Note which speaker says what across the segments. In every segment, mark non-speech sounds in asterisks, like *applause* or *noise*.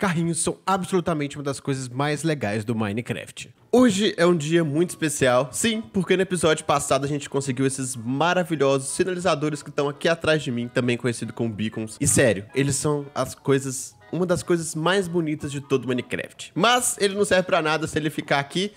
Speaker 1: Carrinhos são absolutamente uma das coisas mais legais do Minecraft. Hoje é um dia muito especial, sim, porque no episódio passado a gente conseguiu esses maravilhosos sinalizadores que estão aqui atrás de mim, também conhecido como beacons. E sério, eles são as coisas, uma das coisas mais bonitas de todo Minecraft. Mas ele não serve para nada se ele ficar aqui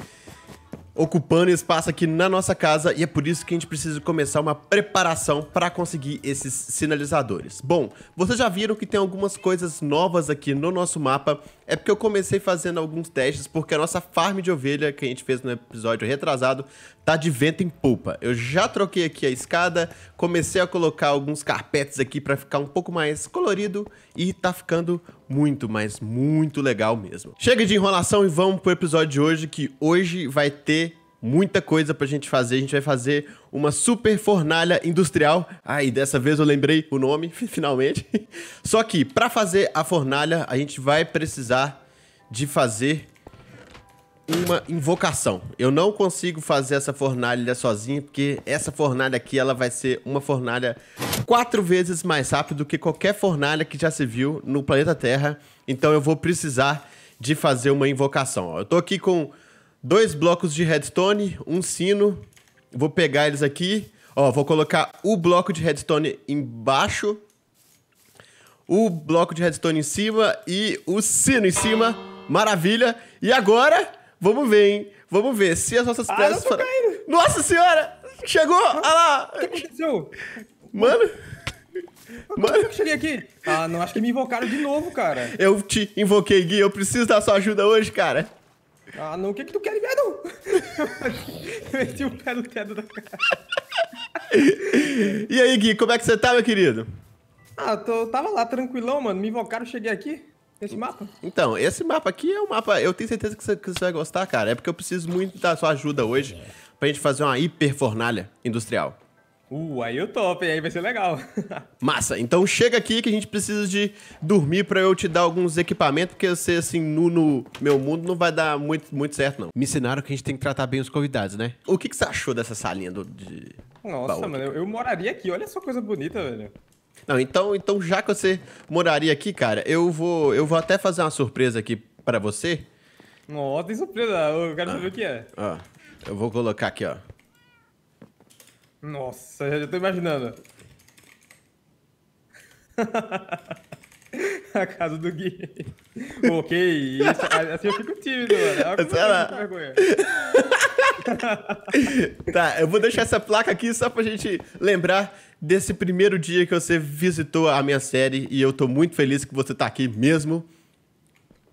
Speaker 1: ocupando espaço aqui na nossa casa e é por isso que a gente precisa começar uma preparação para conseguir esses sinalizadores. Bom, vocês já viram que tem algumas coisas novas aqui no nosso mapa, é porque eu comecei fazendo alguns testes porque a nossa farm de ovelha que a gente fez no episódio retrasado tá de vento em polpa. Eu já troquei aqui a escada, comecei a colocar alguns carpetes aqui para ficar um pouco mais colorido e tá ficando muito, mas muito legal mesmo. Chega de enrolação e vamos pro episódio de hoje, que hoje vai ter muita coisa pra gente fazer. A gente vai fazer uma super fornalha industrial. Ai, ah, dessa vez eu lembrei o nome, *laughs* finalmente. Só que para fazer a fornalha, a gente vai precisar de fazer uma invocação. Eu não consigo fazer essa fornalha sozinha porque essa fornalha aqui ela vai ser uma fornalha quatro vezes mais rápida do que qualquer fornalha que já se viu no planeta Terra. Então eu vou precisar de fazer uma invocação. Eu tô aqui com dois blocos de redstone, um sino. Vou pegar eles aqui. Ó, vou colocar o bloco de redstone embaixo, o bloco de redstone em cima e o sino em cima. Maravilha! E agora Vamos ver, hein? Vamos ver se as nossas ah, peças.
Speaker 2: Não,
Speaker 1: Nossa senhora! Chegou! Olha lá! O que aconteceu? Mano.
Speaker 2: É
Speaker 1: mano, que eu cheguei aqui. Ah, não, acho que me invocaram de novo, cara. Eu te invoquei, Gui. Eu preciso da sua ajuda hoje, cara. Ah, não. O que que tu quer de
Speaker 2: eu *laughs* meti o pé no teto da cara.
Speaker 1: e aí, Gui, como é que você tá, meu querido?
Speaker 2: Ah, tô, tava lá tranquilão, mano. Me invocaram, cheguei aqui. Esse mapa?
Speaker 1: Então, esse mapa aqui é um mapa. Eu tenho certeza que você, que você vai gostar, cara. É porque eu preciso muito da sua ajuda hoje pra gente fazer uma hiper fornalha industrial. Uh, aí o top, aí vai ser legal. *laughs* Massa, então chega aqui que a gente precisa de dormir para eu te dar alguns equipamentos, porque ser assim, nu no meu mundo não vai dar muito, muito certo, não. Me ensinaram que a gente tem que tratar bem os convidados, né? O que, que você achou dessa salinha do, de...
Speaker 2: Nossa, baú, mano, eu, eu, moraria aqui, olha só coisa bonita, velho.
Speaker 1: Não, então, então já que você moraria aqui, cara, eu vou, eu vou até fazer uma surpresa aqui para você.
Speaker 2: Nossa, tem surpresa. Eu quero ah, saber o que é.
Speaker 1: Ó, eu vou colocar aqui, ó.
Speaker 2: Nossa, já, tô imaginando. *laughs* a casa do Gui.
Speaker 1: ok, isso, assim eu fico tímido, mano. Olha é como eu vergonha. *laughs* tá, eu vou deixar essa placa aqui só pra gente lembrar desse primeiro dia que você visitou a minha série e eu tô muito feliz que você tá aqui mesmo.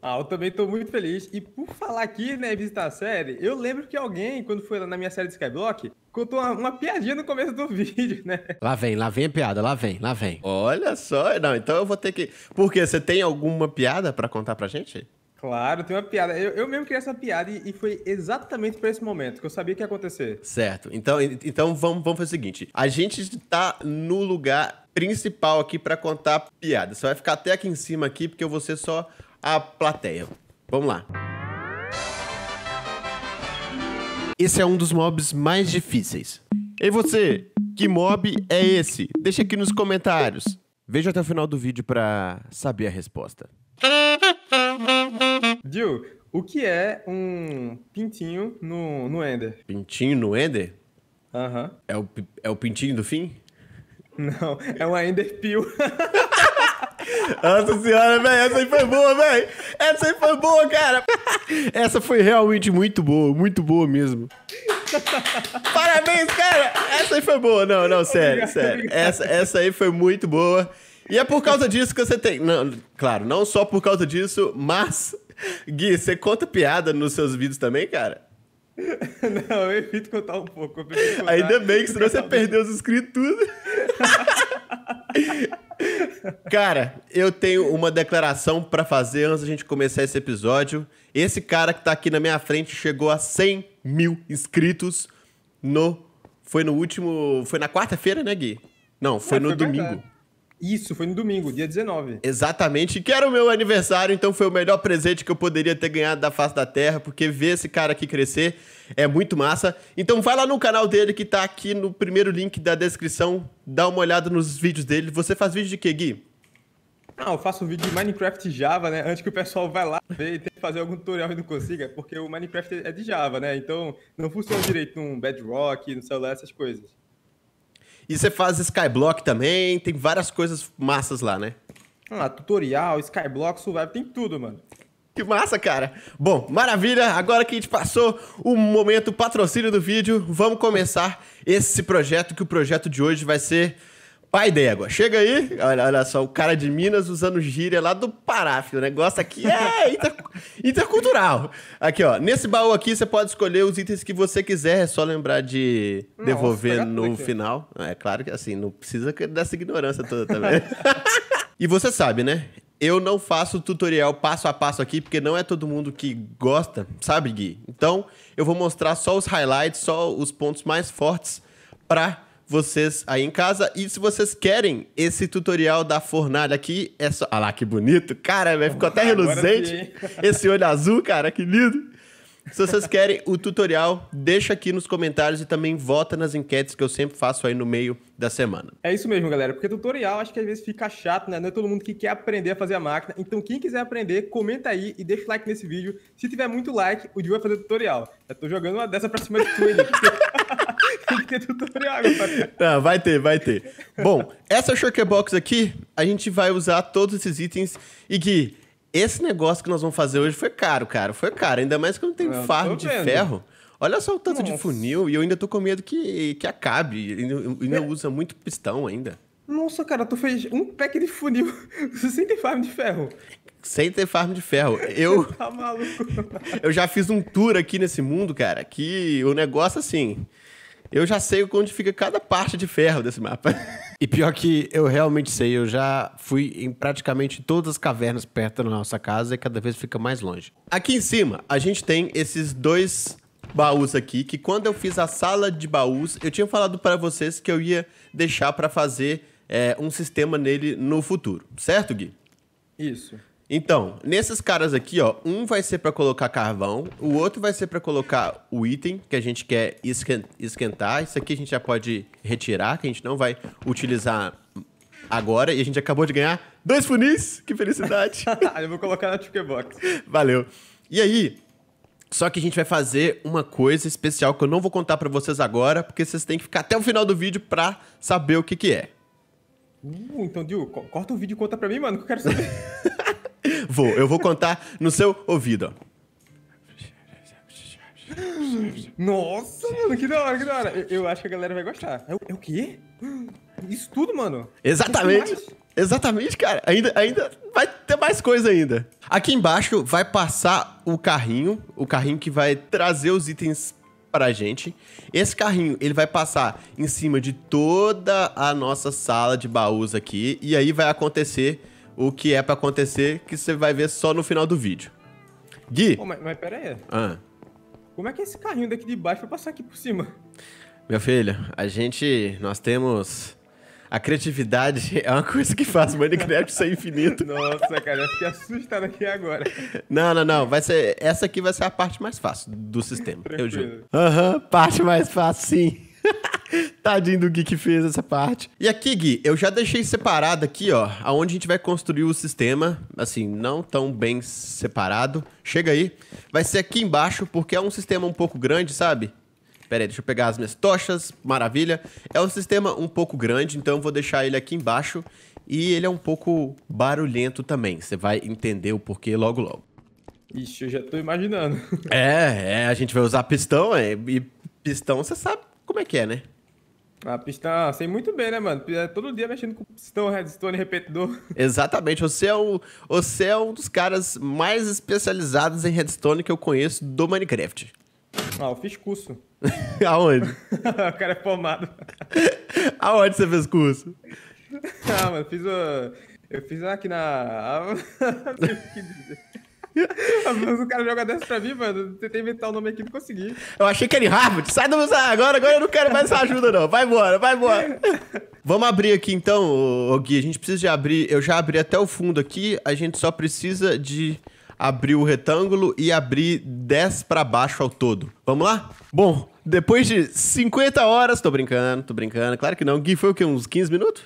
Speaker 2: Ah, eu também tô muito feliz. E por falar aqui, né, visitar a série, eu lembro que alguém, quando foi na minha série de Skyblock, contou uma, uma, piadinha no começo do *laughs* vídeo, né?
Speaker 1: Lá vem, lá vem a piada, lá vem, lá vem. Olha só, não, então eu vou ter que. Porque você tem alguma piada para contar pra gente?
Speaker 2: Claro, tem uma piada. Eu, eu mesmo queria essa piada e, e foi exatamente para esse momento que eu sabia
Speaker 1: que ia acontecer. Certo. Então, então vamos, vamos fazer o seguinte: a gente está no lugar principal aqui para contar piada. Você vai ficar até aqui em cima aqui porque eu vou ser só a plateia. Vamos lá. Esse é um dos mobs mais difíceis. E você, que mob é esse? Deixa aqui nos comentários. Veja até o final do vídeo para saber a resposta.
Speaker 2: Dil, o que é um pintinho no, no Ender?
Speaker 1: Pintinho no Ender? Aham. É, o, é o pintinho do fim? Não, é uma Ender Pill. *laughs* Nossa senhora, velho, essa aí foi boa, velho. Essa aí foi boa, cara. Essa foi realmente muito boa, muito boa mesmo. Parabéns, cara. Essa aí foi boa. Não, não, sério, obrigado, sério. Obrigado. Essa, essa aí foi muito boa. E é por causa disso que você tem. Não, claro, não só por causa disso, mas. Gui, você conta piada nos seus vídeos também, cara?
Speaker 2: Não, eu evito contar um pouco. Contar,
Speaker 1: Ainda bem que senão você perdeu os inscritos cara, eu tenho uma declaração para fazer antes da gente começar esse episódio. Esse cara que tá aqui na minha frente chegou a 100 mil inscritos no... Foi no último... Foi na quarta-feira, né, Gui? Não, foi é, no foi domingo. Verdade. Isso, foi no domingo, dia 19. Exatamente, que era o meu aniversário, então foi o melhor presente que eu poderia ter ganhado da face da terra, porque ver esse cara aqui crescer é muito massa. Então vai lá no canal dele que tá aqui no primeiro link da descrição, dá uma olhada nos vídeos dele. Você faz vídeo de quê, Gui? Ah, eu faço vídeo de Minecraft Java, né? Antes que o pessoal
Speaker 2: vá lá ver e tente fazer algum tutorial e não consiga, porque o Minecraft é de Java, né? Então não funciona direito num Bedrock, no celular, essas coisas.
Speaker 1: E você faz Skyblock também, tem várias coisas massas lá, né? Ah, tutorial, Skyblock, Survival, tem tudo, mano. Que massa, cara. Bom, maravilha. Agora que a gente passou o momento patrocínio do vídeo, vamos começar esse projeto, que o projeto de hoje vai ser Pai d'égua, chega aí, olha, olha só, o cara de Minas usando gíria lá do Pará, filho. O negócio aqui é *laughs* inter... intercultural. Aqui, ó, nesse baú aqui você pode escolher os itens que você quiser, é só lembrar de Nossa, devolver tá no final. Ah, é claro que assim, não precisa dessa ignorância toda também. *laughs* e você sabe, né? eu não faço tutorial passo a passo aqui, porque não é todo mundo que gosta, sabe, Gui? Então, eu vou mostrar só os highlights, só os pontos mais fortes para vocês aí em casa. E se vocês querem esse tutorial da fornalha aqui, é só. Olha ah lá que bonito, cara, ficou até *laughs* reluzente. *laughs* Esse olho azul, cara, que lindo. Se vocês querem o tutorial, deixa aqui nos comentários e também vota nas enquetes que eu sempre faço aí no meio da semana. É isso mesmo, galera,
Speaker 2: porque tutorial acho que às vezes fica chato, né? Não é todo mundo que quer aprender a fazer a máquina. Então, quem quiser aprender, comenta aí e deixa o like nesse vídeo. Se tiver muito like, o Di vai fazer tutorial. Eu tô jogando uma dessa pra cima de tu,
Speaker 1: *laughs* Tem que ter tutorial, cara. Não, tá, vai ter, vai ter. Bom, essa box aqui, a gente vai usar todos esses itens. E Gui, esse negócio que nós vamos fazer hoje foi caro, cara. Foi caro, ainda mais que eu não tenho ah, farm de ferro. Olha só o tanto Nossa. de funil e eu ainda tô com medo que, que acabe. E não é. usa muito pistão ainda.
Speaker 2: Nossa, cara, tu fez um pack de funil *laughs* sem ter farm de ferro.
Speaker 1: Sem ter farm de ferro. Eu. *laughs*
Speaker 2: tá maluco.
Speaker 1: eu já fiz um tour aqui nesse mundo, cara, que o negócio assim. Eu já sei onde fica cada parte de ferro desse mapa. E pior que eu realmente sei, eu já fui em praticamente todas as cavernas perto da nossa casa e cada vez fica mais longe. Aqui em cima, a gente tem esses dois baús aqui, que quando eu fiz a sala de baús, eu tinha falado para vocês que eu ia deixar para fazer é, um sistema nele no futuro, certo, Gui? Isso. Então, nesses caras aqui, ó, um vai ser para colocar carvão, o outro vai ser para colocar o item que a gente quer esquentar. Isso aqui a gente já pode retirar, que a gente não vai utilizar agora. E a gente acabou de ganhar dois funis, que felicidade! *laughs* Eu vou colocar na box. Valeu. E aí, só que a gente vai fazer uma coisa especial que eu não vou contar para vocês agora, porque vocês têm que ficar até o final do vídeo pra saber o que que é.
Speaker 2: Uh, então, Dil, corta o vídeo e conta pra mim, mano, que eu quero saber. *laughs*
Speaker 1: vou, eu vou contar no seu ouvido.
Speaker 2: Nossa,
Speaker 1: mano, que da hora, que da hora. Eu, eu acho que a galera vai gostar. É o, é o quê? Isso tudo, mano? Exatamente. Exatamente, cara. Ainda, ainda vai ter mais coisa ainda. Aqui embaixo vai passar o carrinho, o carrinho que vai trazer os itens pra gente. Esse carrinho, ele vai passar em cima de toda a nossa sala de baús aqui e aí vai acontecer o que é para acontecer, que você vai ver só no final do vídeo. Gui. mas, mas pera aí. Ah.
Speaker 2: Como é que é esse carrinho daqui de baixo vai passar aqui por cima?
Speaker 1: Meu filho, a gente. Nós temos. A criatividade *laughs* é uma coisa que faz Minecraft ser infinito. *laughs* Nossa, cara, eu fiquei assustado aqui agora. Não, não, não. Vai ser, essa aqui vai ser a parte mais fácil do sistema, Tranquilo. eu juro. Aham, uhum, parte mais fácil, sim. Tadinho do Gui que fez essa parte. E aqui, Gui, eu já deixei separado aqui, ó, aonde a gente vai construir o sistema, assim, não tão bem separado. Chega aí. Vai ser aqui embaixo, porque é um sistema um pouco grande, sabe? Pera aí, deixa eu pegar as minhas tochas, maravilha. É um sistema um pouco grande, então eu vou deixar ele aqui embaixo. E ele é um pouco barulhento também, você vai entender o porquê logo logo.
Speaker 2: Ixi, eu já tô imaginando.
Speaker 1: É, é a gente vai usar pistão, é, e pistão você sabe como é que é, né? A pistão, ah, sei muito bem, né, mano? É todo dia mexendo com pistão, redstone, né? repetidor. *laughs* Exatamente. Você é, o, você é um dos caras mais especializados em redstone que eu conheço do Minecraft.
Speaker 2: Ah, eu fiz curso.
Speaker 1: *laughs* Aonde? *laughs*
Speaker 2: o cara é formado.
Speaker 1: Aonde você fez curso?
Speaker 2: Ah, mano, fiz o... Eu fiz aqui na... que dizer? *laughs* o cara joga 10 pra mim, mano. Tentei inventar o nome aqui, não consegui.
Speaker 1: Eu achei que era em Harvard. Sai do meu agora, agora eu não quero mais essa ajuda, não. Vai embora, vai embora. *laughs* Vamos abrir aqui então, ô, ô Gui. A gente precisa de abrir. Eu já abri até o fundo aqui. A gente só precisa de abrir o retângulo e abrir 10 para baixo ao todo. Vamos lá? Bom, depois de 50 horas. Tô brincando, tô brincando. Claro que não. Gui, foi o quê? Uns 15 minutos?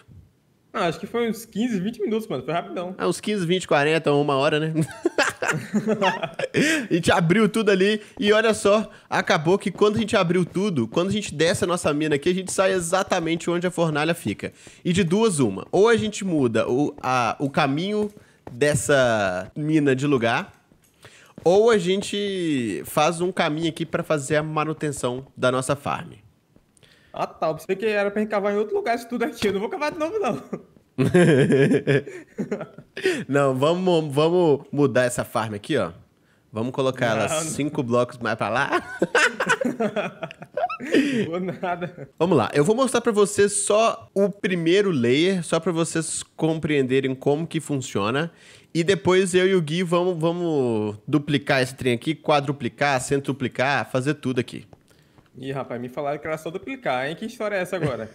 Speaker 1: Ah, acho que foi uns 15, 20 minutos, mano. Foi rapidão. Ah, uns 15, 20, 40, uma hora, né? *laughs* a gente abriu tudo ali e olha só, acabou que quando a gente abriu tudo, quando a gente desce a nossa mina aqui, a gente sai exatamente onde a fornalha fica. E de duas, uma. Ou a gente muda o, a, o caminho dessa mina de lugar, ou a gente faz um caminho aqui para fazer a manutenção da nossa farm. Ah, tá. Eu pensei que era pra gente cavar em outro lugar isso tudo
Speaker 2: aqui. Eu não vou cavar de novo, não.
Speaker 1: *laughs* não, vamos, vamos mudar essa farm aqui, ó. Vamos colocar não, ela cinco blocos mais pra lá.
Speaker 2: *laughs* vou nada.
Speaker 1: Vamos lá. Eu vou mostrar pra vocês só o primeiro layer, só pra vocês compreenderem como que funciona. E depois eu e o Gui vamos, vamos duplicar esse trem aqui, quadruplicar, centuplicar, fazer tudo aqui.
Speaker 2: Ih, rapaz, me falaram que era só duplicar, hein? Que história é essa agora?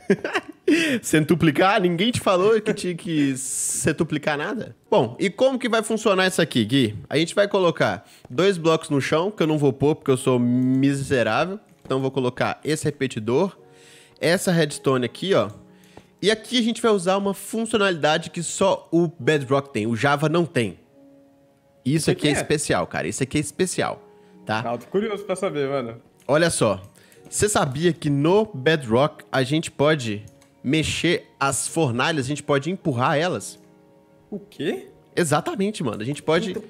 Speaker 1: Centuplicar? *laughs* Ninguém te falou que tinha que setuplicar nada? Bom, e como que vai funcionar isso aqui, Gui? A gente vai colocar dois blocos no chão, que eu não vou pôr porque eu sou miserável. Então vou colocar esse repetidor, essa redstone aqui, ó. E aqui a gente vai usar uma funcionalidade que só o Bedrock tem, o Java não tem. Isso aqui é, é, especial, cara. Isso aqui é especial, tá? Ah, tô curioso pra saber, mano. Olha só, você sabia que no Bedrock a gente pode mexer as fornalhas, a gente pode empurrar elas? O quê? Exatamente, mano. A gente pode então...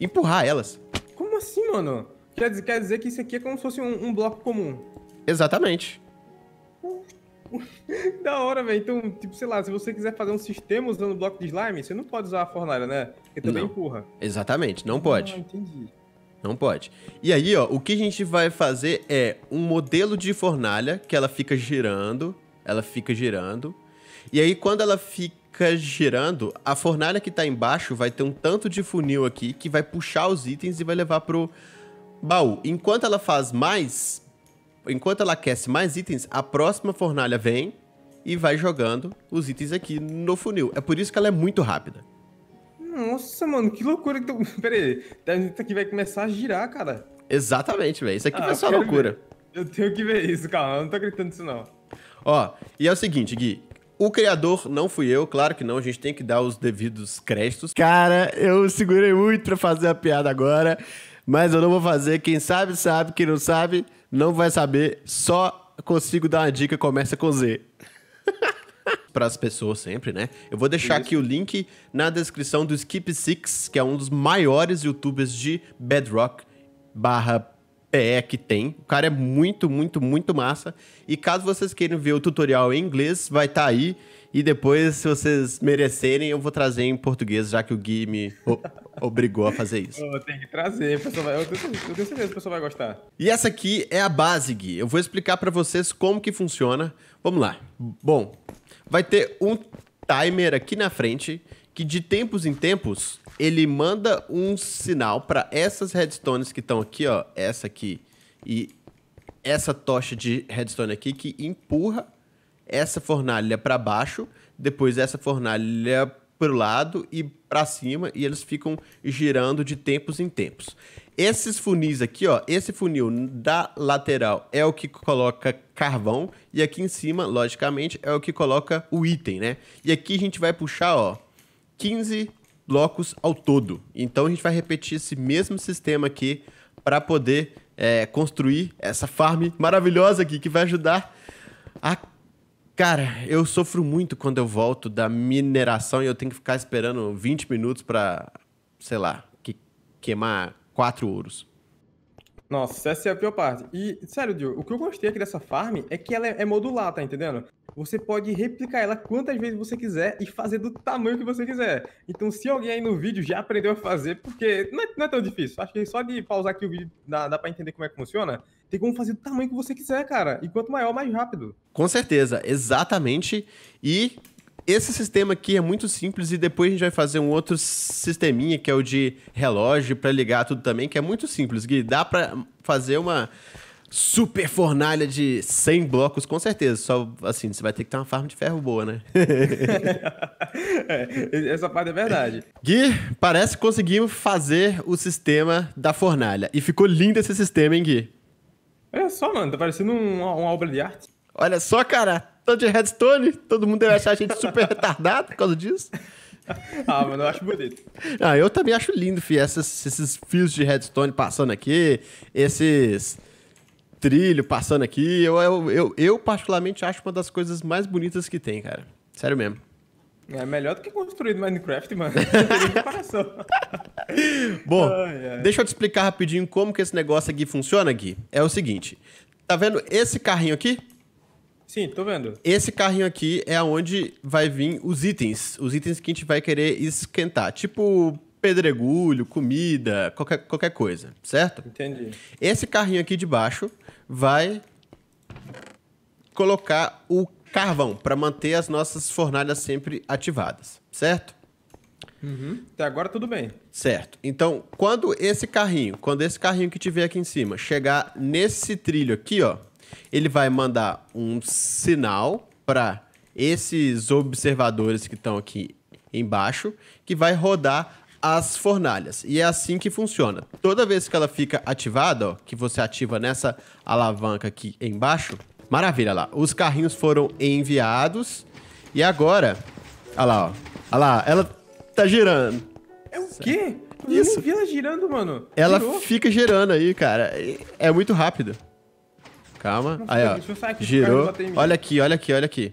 Speaker 1: empurrar elas. Como assim, mano? Quer dizer, quer dizer que isso aqui é como se fosse um, um bloco comum.
Speaker 2: Exatamente. *laughs* da hora, velho. Então, tipo, sei lá, se você quiser fazer um sistema usando bloco de
Speaker 1: slime, você não pode usar a fornalha, né? Porque também não. empurra. Exatamente, não pode. Ah, entendi. Não pode. E aí, ó, o que a gente vai fazer é um modelo de fornalha que ela fica girando, ela fica girando. E aí, quando ela fica girando, a fornalha que tá embaixo vai ter um tanto de funil aqui que vai puxar os itens e vai levar pro baú. Enquanto ela faz mais, enquanto ela aquece mais itens, a próxima fornalha vem e vai jogando os itens aqui no funil. É por isso que ela é muito rápida.
Speaker 2: Nossa, mano, que loucura que tu. Pera aí,
Speaker 1: isso aqui vai começar a girar, cara. Exatamente, velho. Isso aqui ah, vai ser uma loucura. Ver.
Speaker 2: Eu tenho que ver isso, calma. Eu não tô gritando nisso, não.
Speaker 1: Ó, e é o seguinte, Gui. O criador não fui eu, claro que não, a gente tem que dar os devidos créditos. Cara, eu segurei muito pra fazer a piada agora, mas eu não vou fazer. Quem sabe, sabe. Quem não sabe, não vai saber. Só consigo dar uma dica, começa com Z. *laughs* para as pessoas sempre, né? Eu vou deixar Isso. aqui o link na descrição do Skip Six, que é um dos maiores youtubers de Bedrock barra PE que tem. O cara é muito, muito, muito massa. E caso vocês queiram ver o tutorial em inglês, vai estar tá aí. E depois, se vocês merecerem, eu vou trazer em português, já que o Gui me *laughs* obrigou a fazer isso.
Speaker 2: Eu tem que trazer, vai... eu, tenho, eu tenho certeza que o pessoal vai gostar.
Speaker 1: E essa aqui é a base, Gui. Eu vou explicar para vocês como que funciona. Vamos lá. Bom, vai ter um timer aqui na frente que de tempos em tempos ele manda um sinal para essas redstones que estão aqui, ó, essa aqui e essa tocha de redstone aqui que empurra essa fornalha para baixo, depois essa fornalha para o lado e para cima e eles ficam girando de tempos em tempos. Esses funis aqui, ó, esse funil da lateral é o que coloca carvão e aqui em cima, logicamente, é o que coloca o item, né? E aqui a gente vai puxar, ó, 15 blocos ao todo. Então a gente vai repetir esse mesmo sistema aqui para poder é, construir essa farm maravilhosa aqui que vai ajudar a Cara, eu sofro muito quando eu volto da mineração e eu tenho que ficar esperando 20 minutos para, sei lá, que, queimar quatro ouros.
Speaker 2: Nossa, essa é a pior parte. E, sério, Dio, o que eu gostei aqui dessa farm é que ela é, é modular, tá entendendo? Você pode replicar ela quantas vezes você quiser e fazer do tamanho que você quiser. Então, se alguém aí no vídeo já aprendeu a fazer, porque não é, não é tão difícil. Acho que só de pausar aqui o vídeo dá, dá pra entender como é que funciona. Tem como fazer do tamanho que você quiser,
Speaker 1: cara. E quanto maior, mais rápido. Com certeza, exatamente. E esse sistema aqui é muito simples e depois a gente vai fazer um outro sisteminha que é o de relógio para ligar tudo também, que é muito simples, Gui. Dá para fazer uma super fornalha de 100 blocos, com certeza. Só assim, você vai ter que ter uma farm de ferro boa, né? *laughs* é,
Speaker 2: essa parte é verdade.
Speaker 1: Gui, parece que conseguimos fazer o sistema da fornalha. E ficou lindo esse sistema, hein, Gui? Olha só, mano, tá parecendo um, uma obra de arte. Olha só, cara, tanto de redstone, todo mundo deve achar a gente super retardado por causa disso. Ah, mano, eu acho bonito. Ah, eu também acho lindo, fi, esses, esses fios de redstone passando aqui, esses trilho passando aqui. Eu, eu, eu, eu, particularmente acho uma das coisas mais bonitas que tem, cara. Sério mesmo.
Speaker 2: É melhor do que construir no Minecraft, mano. *laughs* Bom, ai, ai. deixa
Speaker 1: eu te explicar rapidinho como que esse negócio aqui funciona, Gui. É o seguinte, tá vendo esse carrinho aqui? Sim, tô vendo. Esse carrinho aqui é onde vai vir os itens. Os itens que a gente vai querer esquentar. Tipo pedregulho, comida, qualquer, qualquer coisa, certo? Entendi. Esse carrinho aqui de baixo vai colocar o carvão para manter as nossas fornalhas sempre ativadas, certo? Uhum. Até agora tudo bem. Certo. Então, quando esse carrinho, quando esse carrinho que tiver aqui em cima chegar nesse trilho aqui, ó, ele vai mandar um sinal para esses observadores que estão aqui embaixo, que vai rodar as fornalhas. E é assim que funciona. Toda vez que ela fica ativada, ó, que você ativa nessa alavanca aqui embaixo, maravilha lá. Os carrinhos foram enviados e agora, olha lá, ó, olha lá, ela tá girando. É o quê?
Speaker 2: Eu Isso. nem vi ela girando, mano. Ela Girou.
Speaker 1: fica girando aí, cara. É muito rápido. Calma. Aí, ó. Aqui, girou. Olha aqui, olha aqui, olha aqui.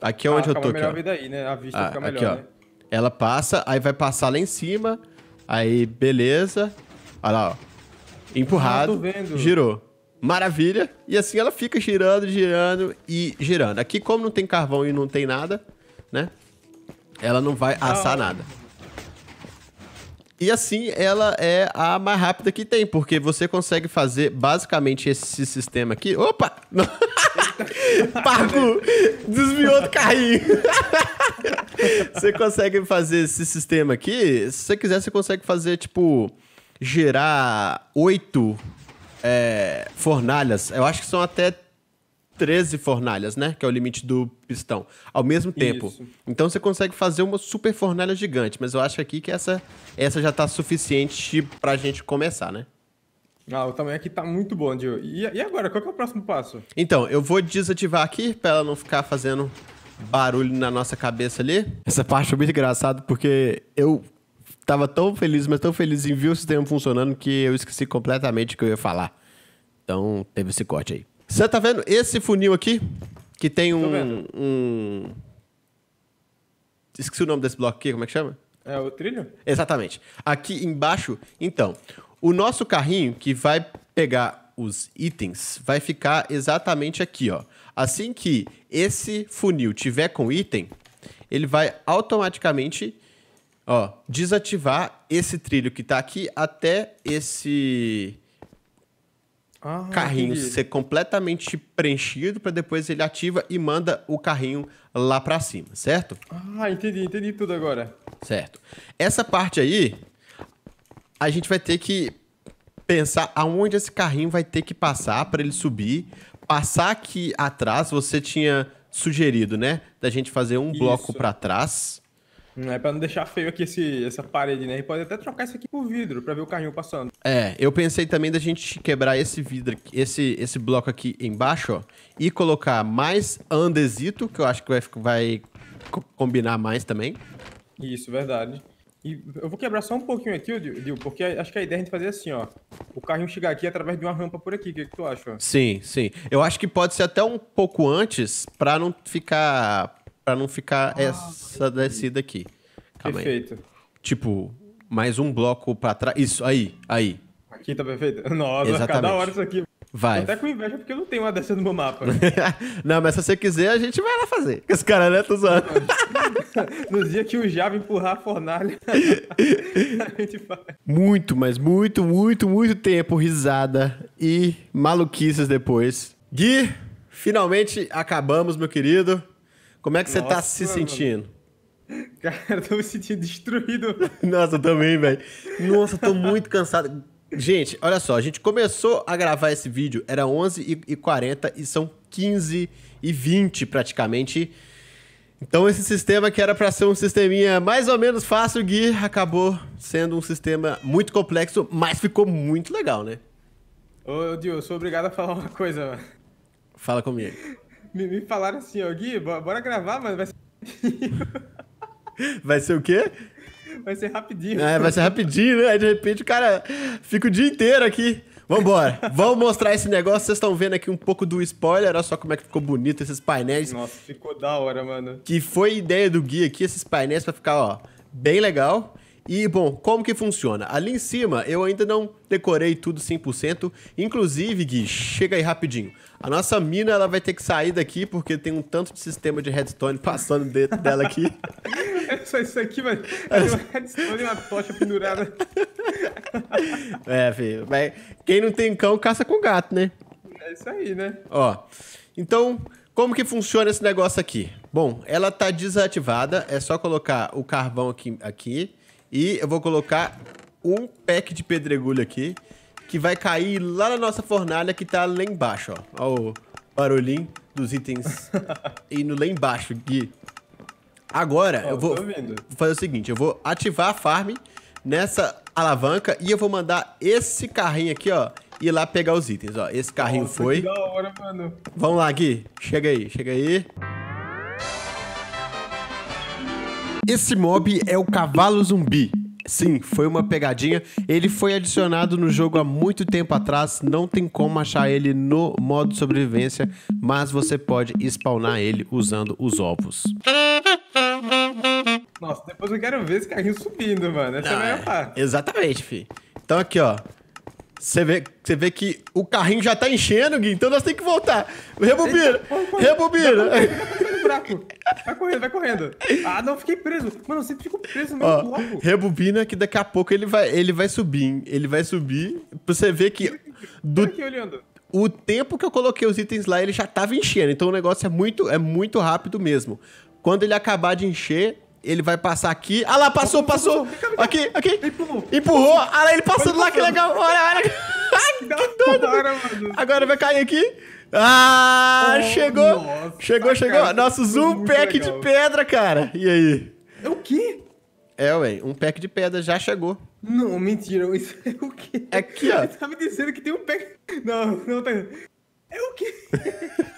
Speaker 1: Aqui é ah, onde eu tô, é aqui, ó. né? A vista ah, fica melhor, aqui, ó. Né? Ela passa, aí vai passar lá em cima. Aí, beleza. Olha lá, ó. Empurrado. Ah, girou. Maravilha. E assim ela fica girando, girando e girando. Aqui, como não tem carvão e não tem nada, né? Ela não vai assar ah, nada. E assim, ela é a mais rápida que tem, porque você consegue fazer basicamente esse sistema aqui. Opa! *laughs* Paco desviou do carrinho. *laughs* você consegue fazer esse sistema aqui. Se você quiser, você consegue fazer, tipo, gerar oito é, fornalhas. Eu acho que são até 13 fornalhas, né? Que é o limite do pistão, ao mesmo tempo. Isso. Então você consegue fazer uma super fornalha gigante, mas eu acho aqui que essa, essa já tá suficiente pra gente começar, né? Ah, o tamanho aqui tá muito bom, Dio. E, e agora, qual que é o próximo passo? Então, eu vou desativar aqui pra ela não ficar fazendo barulho na nossa cabeça ali. Essa parte foi muito engraçada porque eu tava tão feliz, mas tão feliz em ver o sistema funcionando que eu esqueci completamente o que eu ia falar. Então, teve esse corte aí. Você tá vendo esse funil aqui? Que tem um, um. Esqueci o nome desse bloco aqui, como é que chama? É o trilho? Exatamente. Aqui embaixo, então, o nosso carrinho que vai pegar os itens vai ficar exatamente aqui, ó. Assim que esse funil tiver com item, ele vai automaticamente ó, desativar esse trilho que está aqui até esse ah, carrinho entendi. ser completamente preenchido para depois ele ativa e manda o carrinho lá para cima, certo? Ah, entendi, entendi tudo agora. Certo. Essa parte aí a gente vai ter que pensar aonde esse carrinho vai ter que passar para ele subir, passar aqui atrás, você tinha sugerido, né, da gente fazer um Isso. bloco para trás
Speaker 2: é para não deixar feio aqui esse, essa parede, né? E pode até trocar isso aqui por vidro para ver o carrinho passando.
Speaker 1: É, eu pensei também da gente quebrar esse vidro, esse esse bloco aqui embaixo, ó, e colocar mais andesito, que eu acho que vai, vai combinar mais também.
Speaker 2: Isso, verdade. E eu vou quebrar só um pouquinho aqui, Dil, porque acho que a ideia é a gente fazer assim, ó. O carrinho chegar aqui através de uma rampa por aqui. O que, é que tu acha?
Speaker 1: Sim, sim. Eu acho que pode ser até um pouco antes para não ficar para não ficar ah, essa descida aqui. Calma perfeito. Aí. Tipo, mais um bloco para trás. Isso, aí, aí. Aqui tá perfeito? *laughs* Nossa, Exatamente. cada hora isso
Speaker 2: aqui. Vai. Tô até com inveja porque eu não tenho uma descida no
Speaker 1: meu mapa. *laughs* não, mas se você quiser, a gente vai lá fazer. Porque os caras, né, tô zoando. *laughs* Nos dias que o Java empurrar a fornalha, a gente faz. Muito, mas muito, muito, muito tempo, risada e maluquices depois. Gui, finalmente acabamos, meu querido. Como é que você tá Nossa, tá se sentindo?
Speaker 2: Mano. Cara, eu tô me sentindo destruído. *laughs* Nossa, eu também, velho. Nossa, tô muito
Speaker 1: cansado. Gente, olha só, a gente começou a gravar esse vídeo, era 11h40 e são 15 h 20 praticamente. Então esse sistema que era para ser um sisteminha mais ou menos fácil, Gui, acabou sendo um sistema muito complexo, mas ficou muito legal, né?
Speaker 2: Ô, Dio, eu sou obrigado a falar uma coisa, mano.
Speaker 1: Fala comigo.
Speaker 2: Me, me falaram assim, ó, Gui, bora gravar, mas vai ser
Speaker 1: Vai ser o quê?
Speaker 2: Vai ser rapidinho. É, vai ser
Speaker 1: rapidinho, né? Aí de repente o cara fica o dia inteiro aqui. Vambora, vamos mostrar esse negócio. Vocês estão vendo aqui um pouco do spoiler. Olha só como é que ficou bonito esses painéis. Nossa, ficou
Speaker 2: da hora, mano.
Speaker 1: Que foi ideia do Gui aqui, esses painéis, pra ficar, ó, bem legal. E, bom, como que funciona? Ali em cima, eu ainda não decorei tudo 100%. Inclusive, Gui, chega aí rapidinho. A nossa mina ela vai ter que sair daqui porque tem um tanto de sistema de redstone passando dentro dela aqui.
Speaker 2: É *laughs* só isso aqui, mano. É uma redstone e uma tocha pendurada. *laughs*
Speaker 1: É, filho. Mas quem não tem cão, caça com gato, né?
Speaker 2: É isso aí, né?
Speaker 1: Ó. Então, como que funciona esse negócio aqui? Bom, ela tá desativada. É só colocar o carvão aqui. aqui e eu vou colocar um pack de pedregulho aqui que vai cair lá na nossa fornalha que tá lá embaixo, ó. Ó o barulhinho dos itens *laughs* indo lá embaixo, Gui. Agora, oh, eu vou fazer o seguinte, eu vou ativar a farm nessa alavanca e eu vou mandar esse carrinho aqui, ó, ir lá pegar os itens, ó. Esse carrinho Nossa, foi. Que da
Speaker 2: hora, mano.
Speaker 1: Vamos lá, Gui. Chega aí, chega aí. Esse mob é o cavalo zumbi. Sim, foi uma pegadinha. Ele foi adicionado no jogo há muito tempo atrás, não tem como achar ele no modo sobrevivência, mas você pode spawnar ele usando os ovos. Nossa, depois eu quero ver esse carrinho subindo, mano. Essa não, é a ah, parte. Exatamente, fi. Então aqui, ó. Você vê, vê que o carrinho já tá enchendo, Gui, então nós temos que voltar. Rebobina! Rebobina! buraco. Vai correndo, vai correndo. Ah, não,
Speaker 2: fiquei preso. Mano, eu sempre fico preso no Ó, bloco.
Speaker 1: Rebobina que daqui a pouco ele vai, ele vai subir. Ele vai subir pra você ver que. Do... Aqui olhando o tempo que eu coloquei os itens lá, ele já tava enchendo. Então o negócio é muito, é muito rápido mesmo. Quando ele acabar de encher, ele vai passar aqui. Ah lá, passou, passou. Aqui, aqui. Empurrou. Empurrou. Ah lá, ele passando lá, que legal. Olha, olha. Ai, *laughs* *laughs* que doido. Agora vai cair aqui. Ah, oh, chegou! Nossa, chegou, chegou! Cara, Nosso Zoom Pack legal. de pedra, cara! E aí? É o quê? É, ué, um pack de pedra já chegou. Não, mentira, isso *laughs* é o quê? Aqui, ó. Você tá me dizendo que tem um pack. Não, não tá. É o quê? *laughs*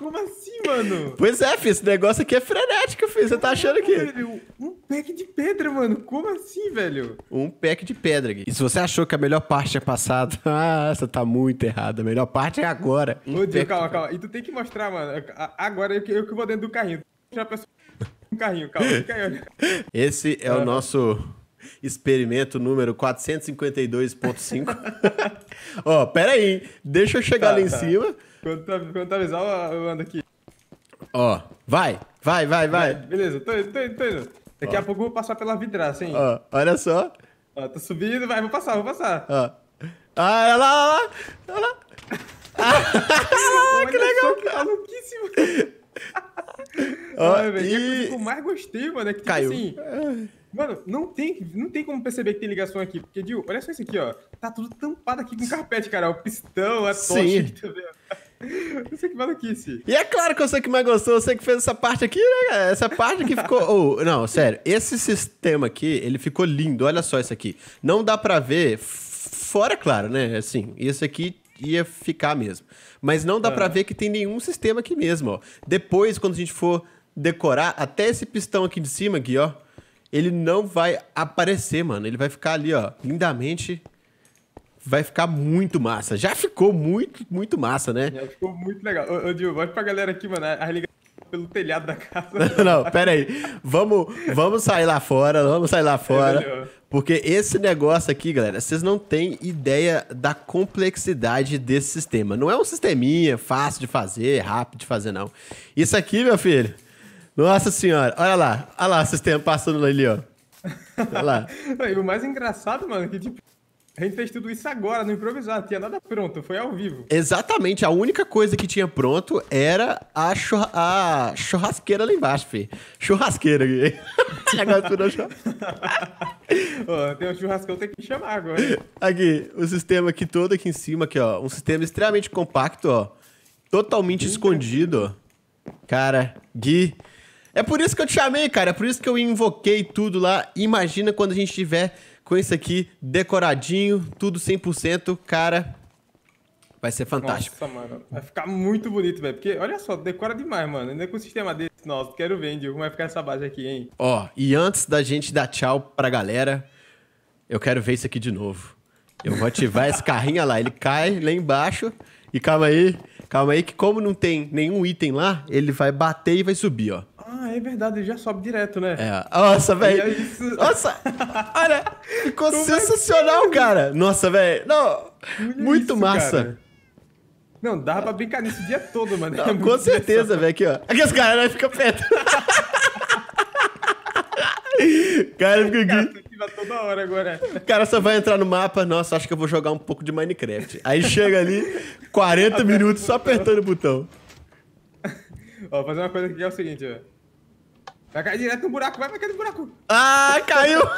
Speaker 1: Como assim, mano? Pois é, filho, esse negócio aqui é frenético, filho. Você tá achando que.
Speaker 2: Assim, um pack de pedra, mano. Como assim,
Speaker 1: velho? Um pack de pedra, Gui. E se você achou que a melhor parte é passada, *laughs* ah, você tá muito errado. A melhor parte é agora. Um Ô, Dio, calma, de... calma.
Speaker 2: E tu tem que mostrar, mano. Agora eu que, eu que vou dentro do carrinho. Já peço um carrinho, calma, fica aí, olha.
Speaker 1: Esse é ah. o nosso experimento número 452.5. *laughs* Ó, oh, pera aí, deixa eu chegar tá, lá em tá. cima.
Speaker 2: Contabilizar, eu ando aqui.
Speaker 1: Ó, vai, vai, vai, vai.
Speaker 2: Beleza, tô indo, tô indo, tô indo. Daqui a pouco eu vou passar pela vidraça, hein? Ó, olha só. Ó, tô subindo, vai, vou passar, vou
Speaker 1: passar. Ó. Ah, olha lá, olha lá, olha lá. *laughs*
Speaker 2: Ah, que legal, que maluquíssimo.
Speaker 1: Ó, Ai, velho, é e... que eu
Speaker 2: mais gostei, mano, é que tipo Caiu. assim... Mano, não tem, não tem como perceber que tem ligação aqui, porque, Dil, olha só isso aqui,
Speaker 1: ó. Tá tudo tampado aqui com carpete, cara. É o pistão, a é tocha. Sim. Aqui
Speaker 2: também, ó. Você que maluquice.
Speaker 1: E é claro que você que mais gostou, você que fez essa parte aqui, né? Essa parte que ficou. Oh, não, sério, esse sistema aqui, ele ficou lindo. Olha só isso aqui. Não dá pra ver, fora, claro, né? Assim, isso aqui ia ficar mesmo. Mas não dá ah. pra é. ver que tem nenhum sistema aqui mesmo, ó. Depois, quando a gente for decorar, até esse pistão aqui de cima, aqui, ó. Ele não vai aparecer, mano. Ele vai ficar ali, ó, lindamente vai ficar muito massa. Já ficou muito, muito massa, né?
Speaker 2: Já ficou muito legal. Ô, ô Gil, pra galera aqui, mano, a ligação pelo telhado da casa. *laughs* não, pera aí.
Speaker 1: Vamos, vamos sair lá fora, vamos sair lá fora. É porque esse negócio aqui, galera, vocês não têm ideia da complexidade desse sistema. Não é um sisteminha fácil de fazer, rápido de fazer, não. Isso aqui, meu filho, nossa senhora, olha lá, olha lá o sistema passando ali, ó. Olha lá.
Speaker 2: *laughs* e o mais engraçado, mano, que tipo, a gente fez tudo isso agora, no improvisado, não tinha nada pronto, foi ao vivo.
Speaker 1: Exatamente, a única coisa que tinha pronto era a, churra a churrasqueira lá embaixo, fi. Churrasqueira aqui. *laughs* tinha tu não chama. tem um churrascão, tem que chamar agora. Aqui, o sistema aqui todo aqui em cima, aqui, ó. Um sistema extremamente compacto, ó. Totalmente escondido. Cara, Gui. É por isso que eu te chamei, cara. É por isso que eu invoquei tudo lá. Imagina quando a gente tiver com isso aqui decoradinho, tudo 100%, cara. Vai ser fantástico.
Speaker 2: Nossa, mano. Vai ficar muito bonito, velho. Porque, olha só, decora demais, mano. Ainda com o sistema desse. Nossa, quero ver, Dil. Como vai é ficar essa base aqui, hein?
Speaker 1: Ó, e antes da gente dar tchau pra galera, eu quero ver isso aqui de novo. Eu vou ativar esse carrinho lá. Ele cai lá embaixo. E calma aí, calma aí, que como não tem nenhum item lá, ele vai bater e vai subir, ó
Speaker 2: é verdade, ele já sobe direto, né?
Speaker 1: É. Nossa, velho. É isso... Nossa, *laughs* olha, ficou Como é sensacional, é? cara. Nossa, velho. Não, olha muito isso, massa. Cara. Não, dava pra brincar nesse dia
Speaker 2: todo, mano. Não, é com
Speaker 1: certeza, velho. Aqui, ó. Aqui é os caras, né? Fica perto. *laughs* cara, fica aqui.
Speaker 2: Toda hora agora.
Speaker 1: O cara só vai entrar no mapa, nossa, acho que eu vou jogar um pouco de Minecraft. Aí chega ali, 40 minutos só apertando o botão. *laughs* Ó, fazer uma coisa aqui é o seguinte, ó. Vai cair direto no buraco,
Speaker 2: vai, vai cair no buraco. Ah, caiu! *laughs*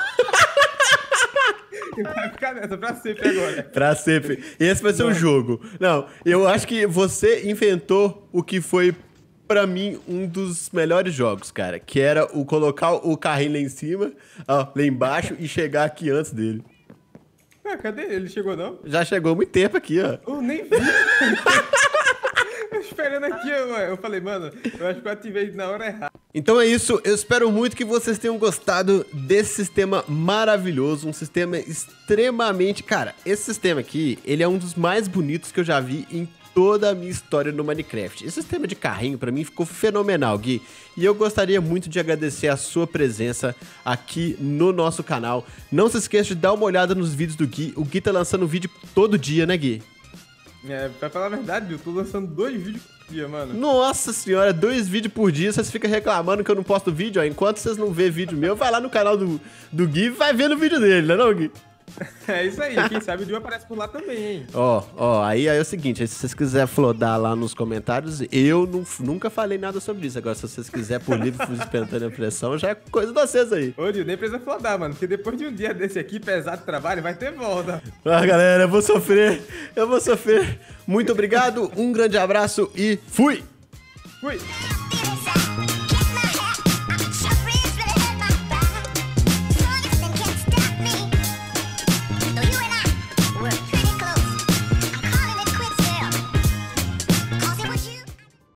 Speaker 2: vai ficar nessa pra sempre agora.
Speaker 1: Pra sempre. Esse vai ser o um jogo. Não, eu acho que você inventou o que foi, pra mim, um dos melhores jogos, cara. Que era o colocar o carrinho lá em cima, ó, lá embaixo e chegar aqui antes dele.
Speaker 2: Ah, cadê ele? chegou não?
Speaker 1: Já chegou há muito tempo aqui, ó.
Speaker 2: Eu nem vi. *laughs* esperando aqui, mano. Eu falei, mano, eu acho que eu ativei na
Speaker 1: hora errada. Então é isso, eu espero muito que vocês tenham gostado desse sistema maravilhoso, um sistema extremamente... Cara, esse sistema aqui, ele é um dos mais bonitos que eu já vi em toda a minha história no Minecraft. Esse sistema de carrinho para mim ficou fenomenal, Gui. E eu gostaria muito de agradecer a sua presença aqui no nosso canal. Não se esqueça de dar uma olhada nos vídeos do Gui. O Gui tá lançando vídeo todo dia, né, Gui?
Speaker 2: É, pra falar a verdade, eu tô lançando dois vídeos por dia, mano.
Speaker 1: Nossa senhora, dois vídeos por dia, vocês ficam reclamando que eu não posto vídeo, ó. Enquanto vocês não vê vídeo meu, vai lá no canal do, do Gui e vai ver no vídeo dele, não é não, Gui?
Speaker 2: *laughs* É isso aí, quem sabe o Dio aparece por lá também, hein?
Speaker 1: Ó, ó, aí, aí é o seguinte, se vocês quiserem flodar lá nos comentários, eu não, nunca falei nada sobre isso. Agora, se vocês quiserem por livre, por a pressão, já é coisa de vocês aí. Ô, Dio, nem precisa flodar, mano, porque depois de um dia desse aqui, pesado trabalho, vai ter volta. Ah, galera, eu vou sofrer, eu vou sofrer. Muito obrigado, um grande abraço e fui! Fui!